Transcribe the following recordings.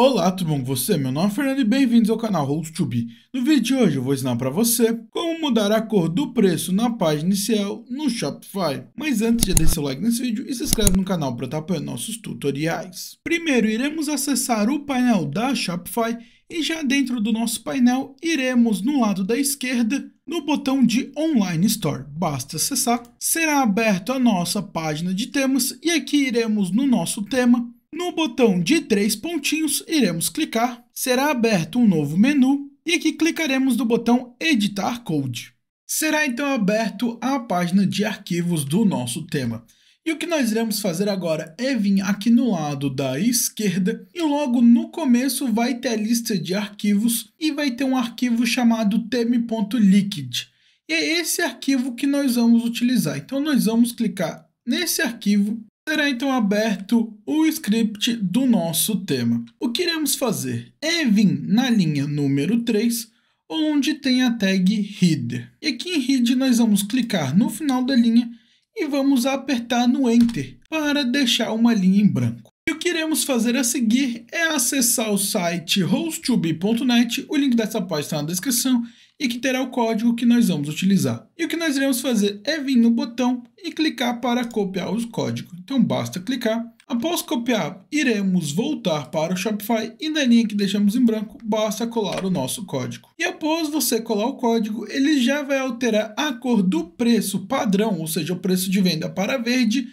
Olá, tudo bom com você? Meu nome é Fernando e bem-vindos ao canal Host Be. No vídeo de hoje eu vou ensinar para você como mudar a cor do preço na página inicial no Shopify. Mas antes já deixe seu like nesse vídeo e se inscreve no canal para estar apoiando nossos tutoriais. Primeiro iremos acessar o painel da Shopify e já dentro do nosso painel iremos no lado da esquerda no botão de Online Store, basta acessar, será aberta a nossa página de temas e aqui iremos no nosso tema no botão de três pontinhos, iremos clicar, será aberto um novo menu e aqui clicaremos no botão Editar Code. Será então aberto a página de arquivos do nosso tema. E o que nós iremos fazer agora é vir aqui no lado da esquerda e logo no começo vai ter a lista de arquivos e vai ter um arquivo chamado theme.liquid E é esse arquivo que nós vamos utilizar. Então nós vamos clicar nesse arquivo Será então aberto o script do nosso tema. O que iremos fazer é vir na linha número 3, onde tem a tag header. E aqui em head nós vamos clicar no final da linha e vamos apertar no enter para deixar uma linha em branco que iremos fazer a seguir é acessar o site hosttube.net, o link dessa página está na descrição, e que terá o código que nós vamos utilizar. E o que nós iremos fazer é vir no botão e clicar para copiar os códigos. Então basta clicar. Após copiar, iremos voltar para o Shopify e na linha que deixamos em branco, basta colar o nosso código. E após você colar o código, ele já vai alterar a cor do preço padrão, ou seja, o preço de venda para verde,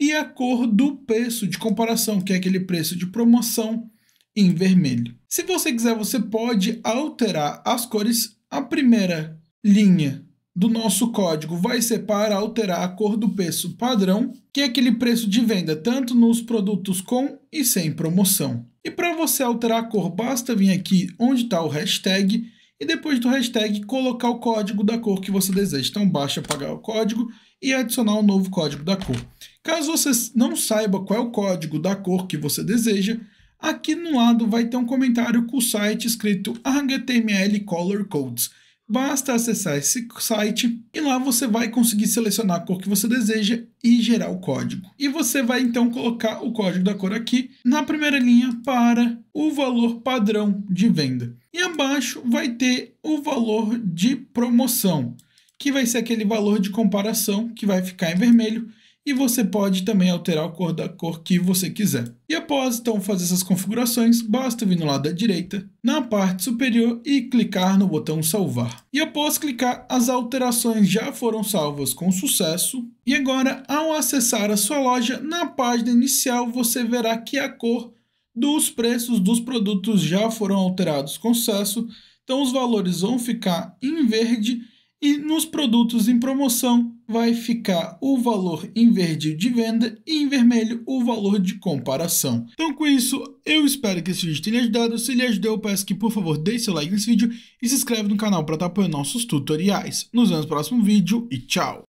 e a cor do preço de comparação, que é aquele preço de promoção em vermelho. Se você quiser, você pode alterar as cores. A primeira linha do nosso código vai ser para alterar a cor do preço padrão, que é aquele preço de venda tanto nos produtos com e sem promoção. E para você alterar a cor, basta vir aqui onde está o hashtag e depois do hashtag colocar o código da cor que você deseja. Então basta apagar o código e adicionar um novo código da cor. Caso você não saiba qual é o código da cor que você deseja, aqui no lado vai ter um comentário com o site escrito HTML Color Codes. Basta acessar esse site e lá você vai conseguir selecionar a cor que você deseja e gerar o código. E você vai então colocar o código da cor aqui na primeira linha para o valor padrão de venda. E abaixo vai ter o valor de promoção, que vai ser aquele valor de comparação que vai ficar em vermelho e você pode também alterar a cor da cor que você quiser. E após então fazer essas configurações, basta vir no lado da direita, na parte superior e clicar no botão salvar. E após clicar, as alterações já foram salvas com sucesso. E agora, ao acessar a sua loja, na página inicial você verá que a cor dos preços dos produtos já foram alterados com sucesso, então os valores vão ficar em verde e nos produtos em promoção vai ficar o valor em verde de venda e em vermelho o valor de comparação. Então com isso, eu espero que esse vídeo tenha ajudado. Se ele ajudou, eu peço que por favor deixe seu like nesse vídeo e se inscreve no canal para estar apoiando nossos tutoriais. Nos vemos no próximo vídeo e tchau!